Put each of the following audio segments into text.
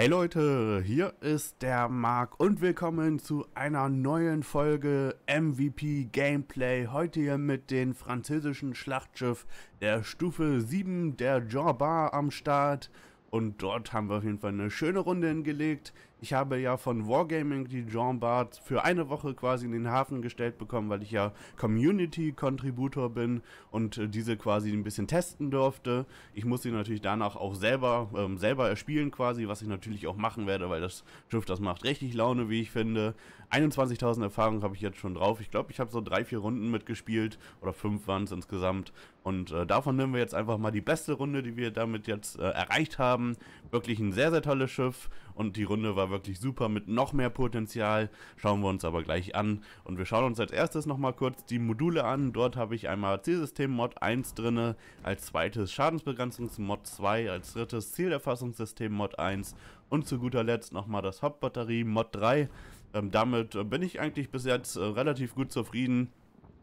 Hey Leute, hier ist der Marc und willkommen zu einer neuen Folge MVP Gameplay. Heute hier mit dem französischen Schlachtschiff der Stufe 7 der Jorba am Start. Und dort haben wir auf jeden Fall eine schöne Runde hingelegt. Ich habe ja von Wargaming die Jean Bart für eine Woche quasi in den Hafen gestellt bekommen, weil ich ja Community-Contributor bin und äh, diese quasi ein bisschen testen durfte. Ich muss sie natürlich danach auch selber, ähm, selber erspielen quasi, was ich natürlich auch machen werde, weil das Schiff, das macht richtig Laune, wie ich finde. 21.000 Erfahrungen habe ich jetzt schon drauf. Ich glaube, ich habe so drei, vier Runden mitgespielt oder fünf waren es insgesamt und äh, davon nehmen wir jetzt einfach mal die beste Runde, die wir damit jetzt äh, erreicht haben. Wirklich ein sehr, sehr tolles Schiff und die Runde war wirklich super mit noch mehr Potenzial. Schauen wir uns aber gleich an und wir schauen uns als erstes nochmal kurz die Module an. Dort habe ich einmal Zielsystem-Mod 1 drin. als zweites Schadensbegrenzungs-Mod 2, als drittes Zielerfassungssystem-Mod 1 und zu guter Letzt nochmal das Hauptbatterie-Mod 3. Ähm, damit äh, bin ich eigentlich bis jetzt äh, relativ gut zufrieden.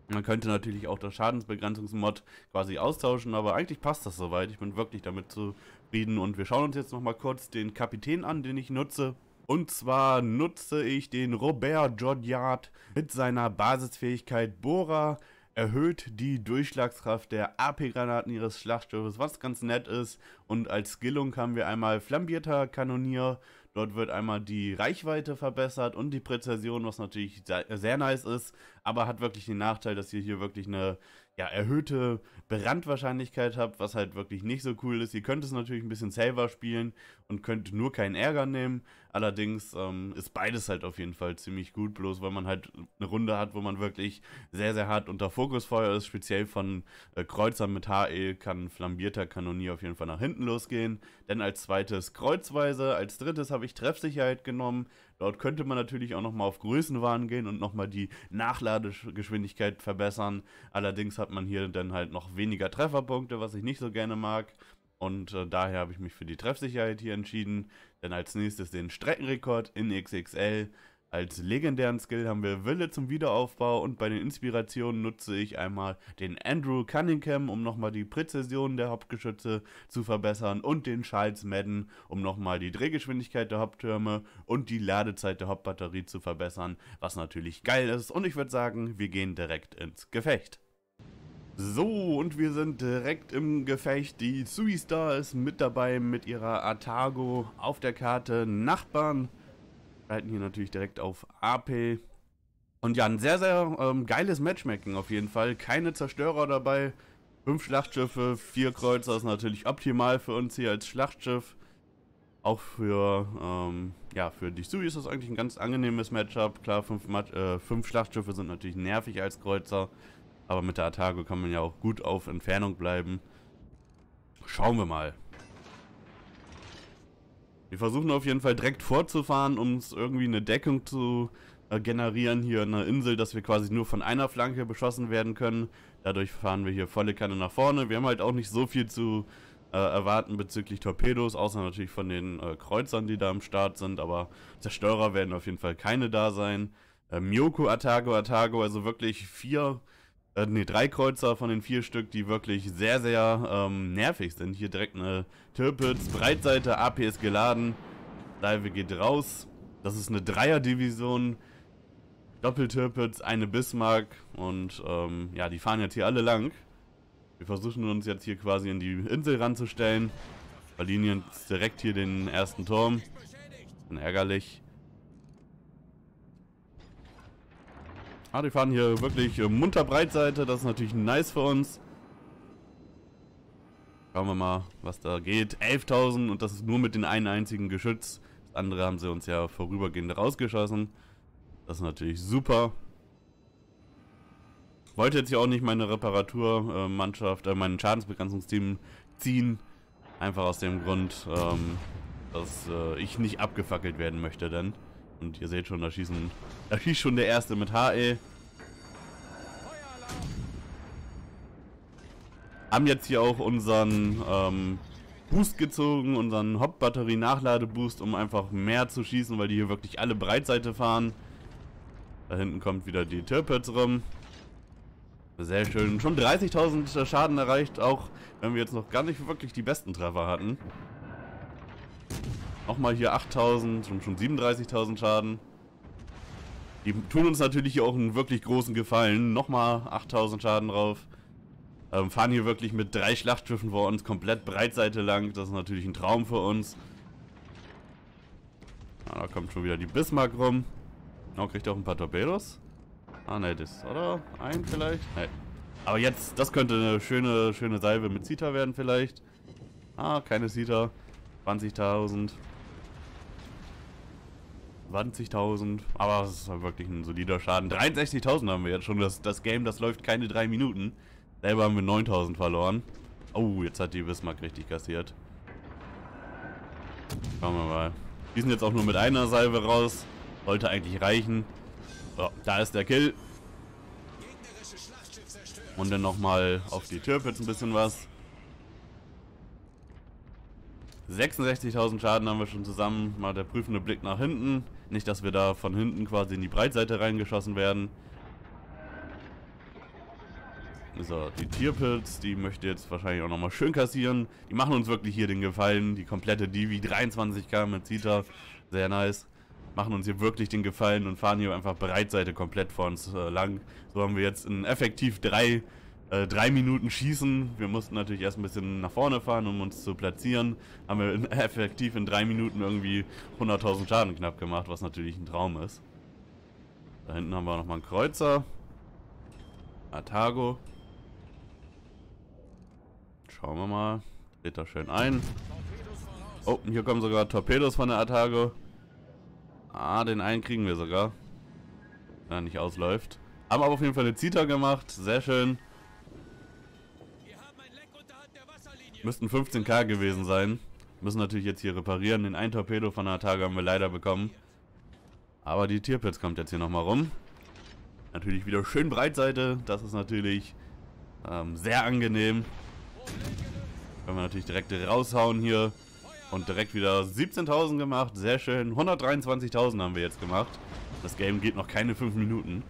Man könnte natürlich auch das Schadensbegrenzungsmod quasi austauschen, aber eigentlich passt das soweit. Ich bin wirklich damit zufrieden und wir schauen uns jetzt nochmal kurz den Kapitän an, den ich nutze. Und zwar nutze ich den Robert Jodiard mit seiner Basisfähigkeit Bohrer, erhöht die Durchschlagskraft der AP-Granaten ihres Schlachtschiffes, was ganz nett ist. Und als Skillung haben wir einmal flambierter Kanonier, Dort wird einmal die Reichweite verbessert und die Präzision, was natürlich sehr nice ist, aber hat wirklich den Nachteil, dass ihr hier wirklich eine ja, erhöhte Brandwahrscheinlichkeit habt, was halt wirklich nicht so cool ist. Ihr könnt es natürlich ein bisschen selber spielen und könnt nur keinen Ärger nehmen. Allerdings ähm, ist beides halt auf jeden Fall ziemlich gut, bloß weil man halt eine Runde hat, wo man wirklich sehr, sehr hart unter Fokusfeuer ist. Speziell von äh, Kreuzern mit HE kann flambierter Kanonier auf jeden Fall nach hinten losgehen. Denn als zweites kreuzweise, als drittes habe ich Treffsicherheit genommen, Dort könnte man natürlich auch nochmal auf Größenwahn gehen und nochmal die Nachladegeschwindigkeit verbessern. Allerdings hat man hier dann halt noch weniger Trefferpunkte, was ich nicht so gerne mag. Und äh, daher habe ich mich für die Treffsicherheit hier entschieden. Denn als nächstes den Streckenrekord in XXL als legendären Skill haben wir Wille zum Wiederaufbau und bei den Inspirationen nutze ich einmal den Andrew Cunningham, um nochmal die Präzision der Hauptgeschütze zu verbessern und den Charles Madden, um nochmal die Drehgeschwindigkeit der Haupttürme und die Ladezeit der Hauptbatterie zu verbessern, was natürlich geil ist und ich würde sagen, wir gehen direkt ins Gefecht. So, und wir sind direkt im Gefecht. Die Suistar ist mit dabei mit ihrer Artago auf der Karte Nachbarn. Reiten hier natürlich direkt auf AP. Und ja, ein sehr, sehr ähm, geiles Matchmaking auf jeden Fall. Keine Zerstörer dabei. Fünf Schlachtschiffe, vier Kreuzer ist natürlich optimal für uns hier als Schlachtschiff. Auch für, ähm, ja, für die Sui ist das eigentlich ein ganz angenehmes Matchup. Klar, fünf, äh, fünf Schlachtschiffe sind natürlich nervig als Kreuzer. Aber mit der Atago kann man ja auch gut auf Entfernung bleiben. Schauen wir mal. Wir versuchen auf jeden Fall direkt vorzufahren, um uns irgendwie eine Deckung zu äh, generieren hier in der Insel, dass wir quasi nur von einer Flanke beschossen werden können. Dadurch fahren wir hier volle Kanne nach vorne. Wir haben halt auch nicht so viel zu äh, erwarten bezüglich Torpedos, außer natürlich von den äh, Kreuzern, die da am Start sind, aber Zerstörer werden auf jeden Fall keine da sein. Äh, Miyoko, Atago, Atago, also wirklich vier äh, nee, drei Kreuzer von den vier Stück, die wirklich sehr, sehr ähm, nervig sind. Hier direkt eine Tirpitz, Breitseite, AP ist geladen. Dive geht raus. Das ist eine Dreier-Division. Doppeltirpitz, eine Bismarck und ähm, ja, die fahren jetzt hier alle lang. Wir versuchen uns jetzt hier quasi in die Insel ranzustellen. Verlinien jetzt direkt hier den ersten Turm. Ärgerlich. Ah, die fahren hier wirklich äh, munter Breitseite. Das ist natürlich nice für uns. Schauen wir mal, was da geht. 11.000 und das ist nur mit den einen einzigen Geschütz. Das andere haben sie uns ja vorübergehend rausgeschossen. Das ist natürlich super. Ich wollte jetzt hier auch nicht meine Reparaturmannschaft, äh, äh mein Schadensbegrenzungsteam ziehen. Einfach aus dem Grund, ähm, dass äh, ich nicht abgefackelt werden möchte denn... Und ihr seht schon, da schießen. Da schießt schon der erste mit HE. Haben jetzt hier auch unseren ähm, Boost gezogen, unseren Hop-Batterie-Nachladeboost, um einfach mehr zu schießen, weil die hier wirklich alle Breitseite fahren. Da hinten kommt wieder die Tirpitz rum. Sehr schön. Schon 30.000 Schaden erreicht, auch wenn wir jetzt noch gar nicht wirklich die besten Treffer hatten. Nochmal hier 8000 und schon 37.000 Schaden. Die tun uns natürlich hier auch einen wirklich großen Gefallen. Nochmal 8000 Schaden drauf. Ähm, fahren hier wirklich mit drei Schlachtschiffen vor uns komplett Breitseite lang. Das ist natürlich ein Traum für uns. Ah, da kommt schon wieder die Bismarck rum. Genau, kriegt auch ein paar Torpedos. Ah, ne, das, oder? Ein vielleicht? Ne. Aber jetzt, das könnte eine schöne, schöne Salve mit Zita werden vielleicht. Ah, keine Zita. 20.000. 20.000, aber es ist halt wirklich ein solider Schaden. 63.000 haben wir jetzt schon. Das, das Game, das läuft keine drei Minuten. Selber haben wir 9.000 verloren. Oh, jetzt hat die Bismarck richtig kassiert. Schauen wir mal. Die sind jetzt auch nur mit einer Salve raus. Sollte eigentlich reichen. So, da ist der Kill. Und dann nochmal auf die Türpitz ein bisschen was. 66.000 Schaden haben wir schon zusammen. Mal der prüfende Blick nach hinten. Nicht, dass wir da von hinten quasi in die Breitseite reingeschossen werden. So, die Tierpilz, die möchte jetzt wahrscheinlich auch nochmal schön kassieren. Die machen uns wirklich hier den Gefallen. Die komplette Divi, 23k mit Zita. Sehr nice. Machen uns hier wirklich den Gefallen und fahren hier einfach Breitseite komplett vor uns äh, lang. So haben wir jetzt in effektiv drei äh, drei Minuten schießen. Wir mussten natürlich erst ein bisschen nach vorne fahren, um uns zu platzieren. Haben wir in, effektiv in drei Minuten irgendwie 100.000 Schaden knapp gemacht, was natürlich ein Traum ist. Da hinten haben wir nochmal einen Kreuzer. Atago. Schauen wir mal. Dreht da schön ein. Oh, hier kommen sogar Torpedos von der Atago. Ah, den einen kriegen wir sogar. Wenn er nicht ausläuft. Haben aber auf jeden Fall eine Zita gemacht. Sehr schön. Müssten 15k gewesen sein. Müssen natürlich jetzt hier reparieren. Den einen Torpedo von der Tage haben wir leider bekommen. Aber die Tierpilz kommt jetzt hier nochmal rum. Natürlich wieder schön Breitseite. Das ist natürlich ähm, sehr angenehm. Können wir natürlich direkt raushauen hier. Und direkt wieder 17.000 gemacht. Sehr schön. 123.000 haben wir jetzt gemacht. Das Game geht noch keine 5 Minuten.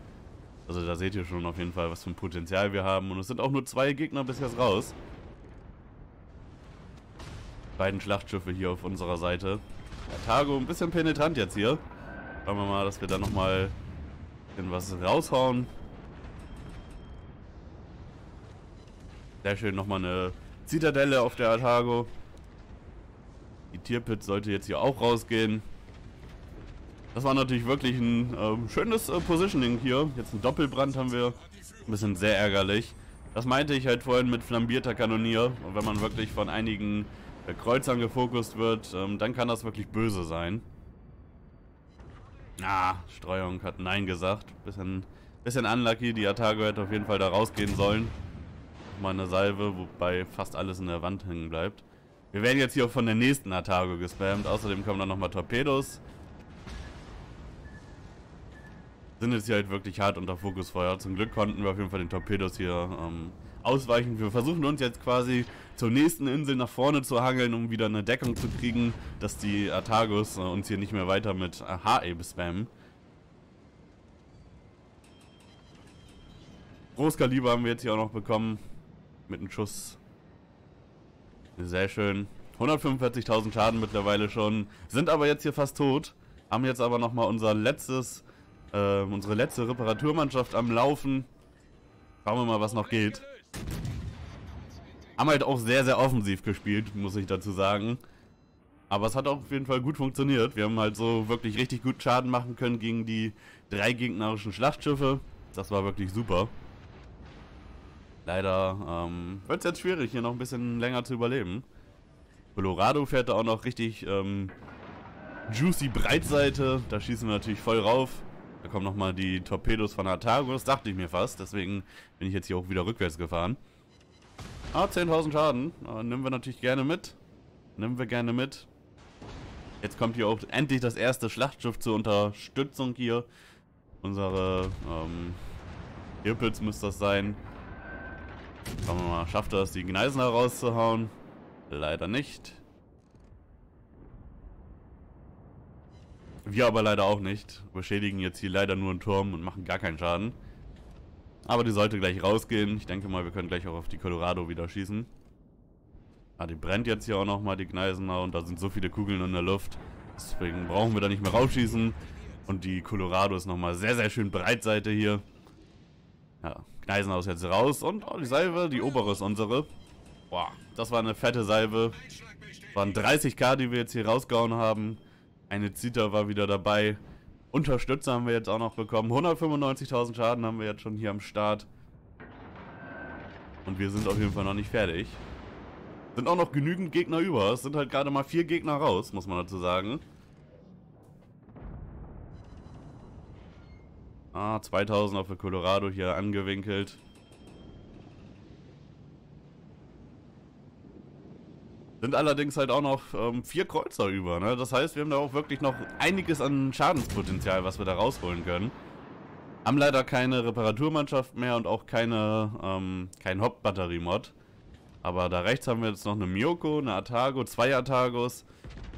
Also da seht ihr schon auf jeden Fall, was für ein Potenzial wir haben. Und es sind auch nur zwei Gegner bis jetzt raus beiden Schlachtschiffe hier auf unserer Seite. Ja, ein bisschen penetrant jetzt hier. Schauen wir mal, dass wir da nochmal was raushauen. Sehr schön, nochmal eine Zitadelle auf der Atago. Die Tierpit sollte jetzt hier auch rausgehen. Das war natürlich wirklich ein ähm, schönes äh, Positioning hier. Jetzt ein Doppelbrand haben wir. Ein bisschen sehr ärgerlich. Das meinte ich halt vorhin mit flambierter Kanonier. Und wenn man wirklich von einigen äh, Kreuzern gefokust wird, ähm, dann kann das wirklich böse sein. Ah, Streuung hat Nein gesagt. Bisschen, bisschen unlucky. Die Atago hätte auf jeden Fall da rausgehen sollen. Mal eine Salve, wobei fast alles in der Wand hängen bleibt. Wir werden jetzt hier auch von der nächsten Atago gespammt. Außerdem kommen da nochmal Torpedos. Sind jetzt hier halt wirklich hart unter Fokusfeuer. Zum Glück konnten wir auf jeden Fall den Torpedos hier ähm, ausweichen. Wir versuchen uns jetzt quasi zur nächsten Insel nach vorne zu hangeln, um wieder eine Deckung zu kriegen, dass die Artagus äh, uns hier nicht mehr weiter mit HE äh, bespammen. Großkaliber haben wir jetzt hier auch noch bekommen. Mit einem Schuss. Sehr schön. 145.000 Schaden mittlerweile schon. Sind aber jetzt hier fast tot. Haben jetzt aber nochmal unser letztes, äh, unsere letzte Reparaturmannschaft am Laufen. Schauen wir mal, was noch geht. Haben halt auch sehr, sehr offensiv gespielt, muss ich dazu sagen. Aber es hat auch auf jeden Fall gut funktioniert. Wir haben halt so wirklich richtig gut Schaden machen können gegen die drei gegnerischen Schlachtschiffe. Das war wirklich super. Leider ähm, wird es jetzt schwierig, hier noch ein bisschen länger zu überleben. Colorado fährt da auch noch richtig ähm, juicy Breitseite. Da schießen wir natürlich voll rauf. Da kommen nochmal die Torpedos von Artago. Das dachte ich mir fast. Deswegen bin ich jetzt hier auch wieder rückwärts gefahren. Ah, 10.000 Schaden. Ah, nehmen wir natürlich gerne mit. Nehmen wir gerne mit. Jetzt kommt hier auch endlich das erste Schlachtschiff zur Unterstützung hier. Unsere, ähm, Hippels müsste das sein. Schauen wir mal, schafft er es, die Gneisen herauszuhauen? Leider nicht. Wir aber leider auch nicht. Beschädigen jetzt hier leider nur einen Turm und machen gar keinen Schaden. Aber die sollte gleich rausgehen. Ich denke mal, wir können gleich auch auf die Colorado wieder schießen. Ah, die brennt jetzt hier auch nochmal, die Gneisenau. Und da sind so viele Kugeln in der Luft. Deswegen brauchen wir da nicht mehr rausschießen. Und die Colorado ist nochmal sehr, sehr schön Breitseite hier. Ja, Gneisenau ist jetzt raus. Und oh, die Salve, die obere ist unsere. Boah, das war eine fette Salve. Waren 30k, die wir jetzt hier rausgehauen haben. Eine Zita war wieder dabei. Unterstützer haben wir jetzt auch noch bekommen. 195.000 Schaden haben wir jetzt schon hier am Start. Und wir sind auf jeden Fall noch nicht fertig. Sind auch noch genügend Gegner über. Es sind halt gerade mal vier Gegner raus, muss man dazu sagen. Ah, 2000er für Colorado hier angewinkelt. Sind allerdings halt auch noch ähm, vier Kreuzer über. Ne? Das heißt, wir haben da auch wirklich noch einiges an Schadenspotenzial, was wir da rausholen können. Haben leider keine Reparaturmannschaft mehr und auch keine, ähm, kein Hauptbatteriemod. Aber da rechts haben wir jetzt noch eine Miyoko, eine Atago, zwei Atagos.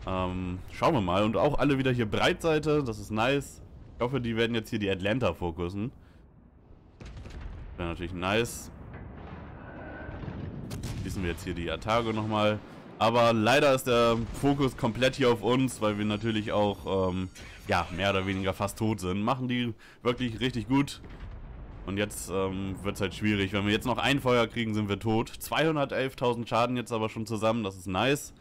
Ähm, schauen wir mal. Und auch alle wieder hier Breitseite. Das ist nice. Ich hoffe, die werden jetzt hier die Atlanta fokussen. Wäre natürlich nice. Schließen wir jetzt hier die Atago nochmal. Aber leider ist der Fokus komplett hier auf uns, weil wir natürlich auch, ähm, ja, mehr oder weniger fast tot sind. Machen die wirklich richtig gut. Und jetzt ähm, wird es halt schwierig. Wenn wir jetzt noch ein Feuer kriegen, sind wir tot. 211.000 Schaden jetzt aber schon zusammen, das ist nice.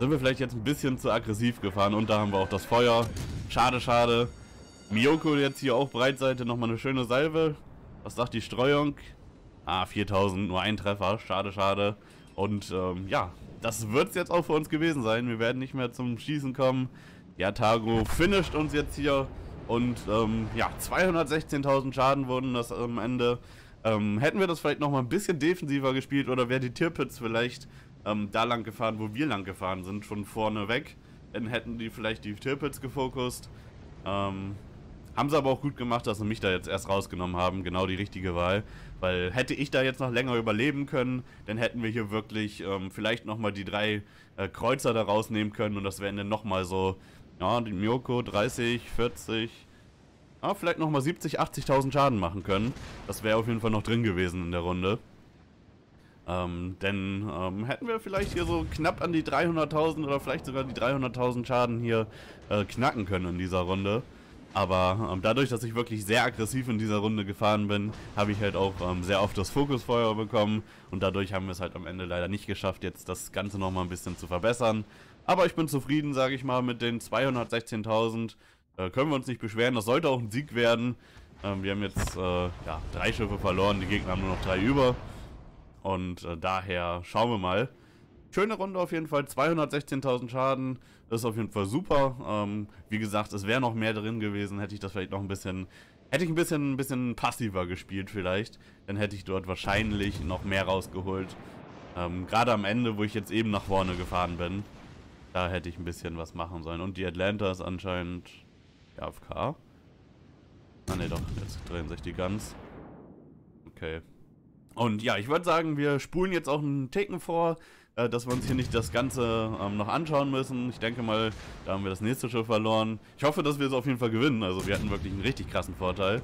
Sind wir vielleicht jetzt ein bisschen zu aggressiv gefahren. Und da haben wir auch das Feuer. Schade, schade. Miyoko jetzt hier auch Breitseite, nochmal eine schöne Salve. Was sagt die Streuung? Ah, 4000, nur ein Treffer. Schade, schade. Und ähm, ja, das wird es jetzt auch für uns gewesen sein. Wir werden nicht mehr zum Schießen kommen. Ja, Tago finisht uns jetzt hier. Und ähm, ja, 216.000 Schaden wurden das am Ende. Ähm, hätten wir das vielleicht nochmal ein bisschen defensiver gespielt oder wäre die Tierpits vielleicht ähm, da lang gefahren, wo wir lang gefahren sind, schon vorne weg, dann hätten die vielleicht die Tierpits gefokust. Ähm, haben sie aber auch gut gemacht, dass sie mich da jetzt erst rausgenommen haben. Genau die richtige Wahl. Weil hätte ich da jetzt noch länger überleben können, dann hätten wir hier wirklich ähm, vielleicht nochmal die drei äh, Kreuzer da rausnehmen können. Und das wären dann nochmal so, ja, die Miyoko 30, 40, ja, vielleicht nochmal 70, 80.000 Schaden machen können. Das wäre auf jeden Fall noch drin gewesen in der Runde. Ähm, denn ähm, hätten wir vielleicht hier so knapp an die 300.000 oder vielleicht sogar die 300.000 Schaden hier äh, knacken können in dieser Runde. Aber ähm, dadurch, dass ich wirklich sehr aggressiv in dieser Runde gefahren bin, habe ich halt auch ähm, sehr oft das Fokusfeuer bekommen. Und dadurch haben wir es halt am Ende leider nicht geschafft, jetzt das Ganze nochmal ein bisschen zu verbessern. Aber ich bin zufrieden, sage ich mal, mit den 216.000. Äh, können wir uns nicht beschweren, das sollte auch ein Sieg werden. Ähm, wir haben jetzt äh, ja, drei Schiffe verloren, die Gegner haben nur noch drei über. Und äh, daher schauen wir mal. Schöne Runde auf jeden Fall, 216.000 Schaden, das ist auf jeden Fall super. Ähm, wie gesagt, es wäre noch mehr drin gewesen, hätte ich das vielleicht noch ein bisschen, hätte ich ein bisschen, ein bisschen passiver gespielt vielleicht. Dann hätte ich dort wahrscheinlich noch mehr rausgeholt. Ähm, Gerade am Ende, wo ich jetzt eben nach vorne gefahren bin, da hätte ich ein bisschen was machen sollen. Und die Atlanta ist anscheinend AFK. Ah ne doch, jetzt drehen sich die ganz. Okay. Und ja, ich würde sagen, wir spulen jetzt auch einen Ticken vor. Äh, dass wir uns hier nicht das Ganze ähm, noch anschauen müssen. Ich denke mal, da haben wir das nächste Schiff verloren. Ich hoffe, dass wir es auf jeden Fall gewinnen. Also wir hatten wirklich einen richtig krassen Vorteil.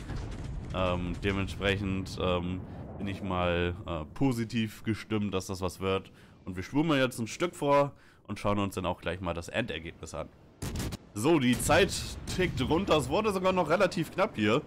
Ähm, dementsprechend ähm, bin ich mal äh, positiv gestimmt, dass das was wird. Und wir schwimmen jetzt ein Stück vor und schauen uns dann auch gleich mal das Endergebnis an. So, die Zeit tickt runter. Es wurde sogar noch relativ knapp hier.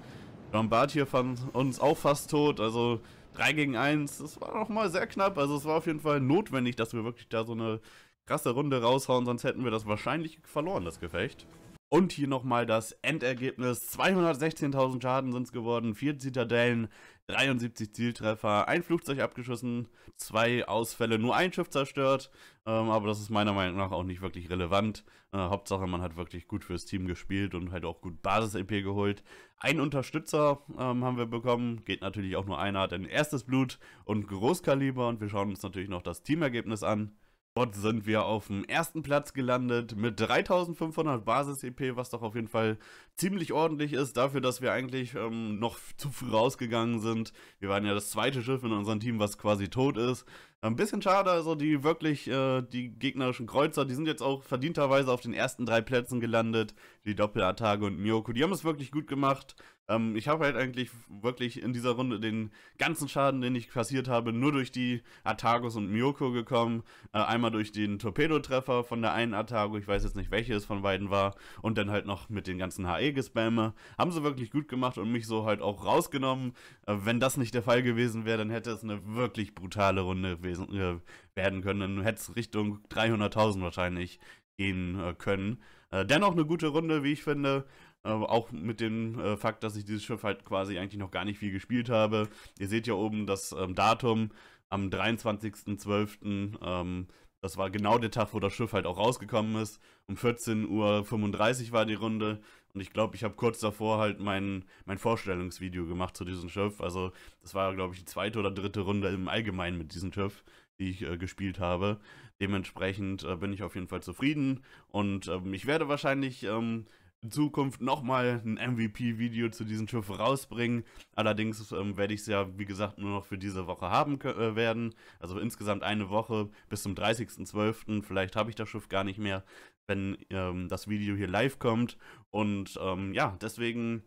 Lombard hier fand uns auch fast tot. Also 3 gegen 1, das war noch mal sehr knapp. Also es war auf jeden Fall notwendig, dass wir wirklich da so eine krasse Runde raushauen, sonst hätten wir das wahrscheinlich verloren, das Gefecht. Und hier nochmal das Endergebnis. 216.000 Schaden sind es geworden, 4 Zitadellen, 73 Zieltreffer, ein Flugzeug abgeschossen, zwei Ausfälle, nur ein Schiff zerstört. Ähm, aber das ist meiner Meinung nach auch nicht wirklich relevant. Äh, Hauptsache, man hat wirklich gut fürs Team gespielt und halt auch gut Basis-EP geholt. Ein Unterstützer ähm, haben wir bekommen, geht natürlich auch nur einer, denn erstes Blut und Großkaliber. Und wir schauen uns natürlich noch das Teamergebnis an. Dort sind wir auf dem ersten Platz gelandet mit 3500 Basis-EP, was doch auf jeden Fall ziemlich ordentlich ist, dafür, dass wir eigentlich ähm, noch zu früh rausgegangen sind. Wir waren ja das zweite Schiff in unserem Team, was quasi tot ist. Ein bisschen schade, also die wirklich, äh, die gegnerischen Kreuzer, die sind jetzt auch verdienterweise auf den ersten drei Plätzen gelandet. Die Doppelattacke und Miyoko, die haben es wirklich gut gemacht. Ähm, ich habe halt eigentlich wirklich in dieser Runde den ganzen Schaden, den ich kassiert habe, nur durch die Atagos und Miyoko gekommen. Äh, einmal durch den Torpedotreffer von der einen Atago, ich weiß jetzt nicht, welche es von beiden war, und dann halt noch mit den ganzen HE-Gespamme. Haben sie wirklich gut gemacht und mich so halt auch rausgenommen. Äh, wenn das nicht der Fall gewesen wäre, dann hätte es eine wirklich brutale Runde gewesen, äh, werden können. Dann hätte es Richtung 300.000 wahrscheinlich gehen äh, können. Äh, dennoch eine gute Runde, wie ich finde. Äh, auch mit dem äh, Fakt, dass ich dieses Schiff halt quasi eigentlich noch gar nicht viel gespielt habe. Ihr seht ja oben das ähm, Datum am 23.12. Ähm, das war genau der Tag, wo das Schiff halt auch rausgekommen ist. Um 14.35 Uhr war die Runde. Und ich glaube, ich habe kurz davor halt mein, mein Vorstellungsvideo gemacht zu diesem Schiff. Also das war, glaube ich, die zweite oder dritte Runde im Allgemeinen mit diesem Schiff, die ich äh, gespielt habe. Dementsprechend äh, bin ich auf jeden Fall zufrieden. Und ähm, ich werde wahrscheinlich ähm, in Zukunft nochmal ein MVP-Video zu diesem Schiff rausbringen. Allerdings ähm, werde ich es ja, wie gesagt, nur noch für diese Woche haben äh, werden. Also insgesamt eine Woche bis zum 30.12. Vielleicht habe ich das Schiff gar nicht mehr, wenn ähm, das Video hier live kommt. Und ähm, ja, deswegen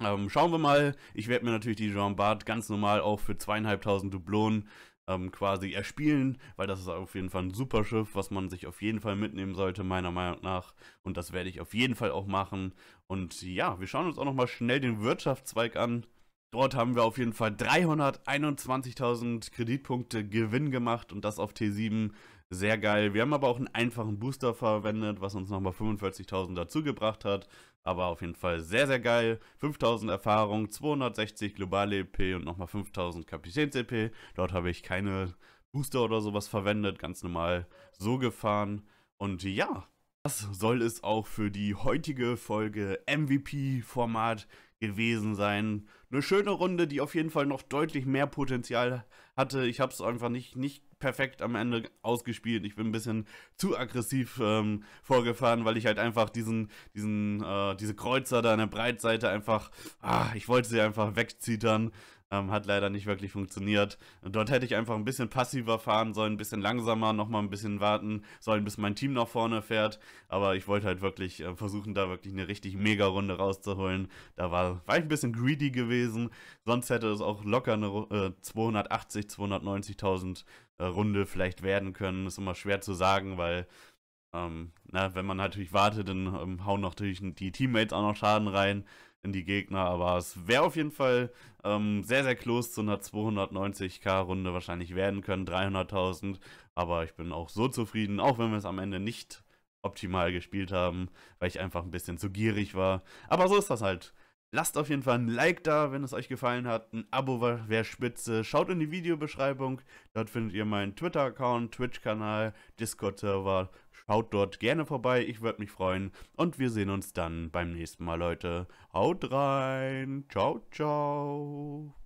ähm, schauen wir mal. Ich werde mir natürlich die Jean Bart ganz normal auch für zweieinhalbtausend Dublonen ähm, quasi erspielen, weil das ist auf jeden Fall ein super Schiff, was man sich auf jeden Fall mitnehmen sollte, meiner Meinung nach. Und das werde ich auf jeden Fall auch machen. Und ja, wir schauen uns auch nochmal schnell den Wirtschaftszweig an. Dort haben wir auf jeden Fall 321.000 Kreditpunkte Gewinn gemacht und das auf T7. Sehr geil. Wir haben aber auch einen einfachen Booster verwendet, was uns nochmal 45.000 dazu gebracht hat. Aber auf jeden Fall sehr, sehr geil. 5000 Erfahrung, 260 globale EP und nochmal 5000 Kapitäns-EP. Dort habe ich keine Booster oder sowas verwendet, ganz normal so gefahren. Und ja, das soll es auch für die heutige Folge MVP-Format gewesen sein. Eine schöne Runde, die auf jeden Fall noch deutlich mehr Potenzial hatte. Ich habe es einfach nicht, nicht perfekt am Ende ausgespielt. Ich bin ein bisschen zu aggressiv ähm, vorgefahren, weil ich halt einfach diesen, diesen, äh, diese Kreuzer da an der Breitseite einfach, ah, ich wollte sie einfach wegzittern. Ähm, hat leider nicht wirklich funktioniert. dort hätte ich einfach ein bisschen passiver fahren sollen, ein bisschen langsamer, nochmal ein bisschen warten sollen, bis mein Team nach vorne fährt. Aber ich wollte halt wirklich äh, versuchen, da wirklich eine richtig mega Runde rauszuholen. Da war, war ich ein bisschen greedy gewesen. Sonst hätte es auch locker eine äh, 280, 290.000 äh, Runde vielleicht werden können. Ist immer schwer zu sagen, weil ähm, na, wenn man natürlich wartet, dann ähm, hauen natürlich die Teammates auch noch Schaden rein in die Gegner, aber es wäre auf jeden Fall ähm, sehr, sehr close zu einer 290k-Runde wahrscheinlich werden können, 300.000, aber ich bin auch so zufrieden, auch wenn wir es am Ende nicht optimal gespielt haben, weil ich einfach ein bisschen zu gierig war, aber so ist das halt Lasst auf jeden Fall ein Like da, wenn es euch gefallen hat. Ein Abo wäre spitze. Schaut in die Videobeschreibung. Dort findet ihr meinen Twitter-Account, Twitch-Kanal, Discord-Server. Schaut dort gerne vorbei. Ich würde mich freuen. Und wir sehen uns dann beim nächsten Mal, Leute. Haut rein. Ciao, ciao.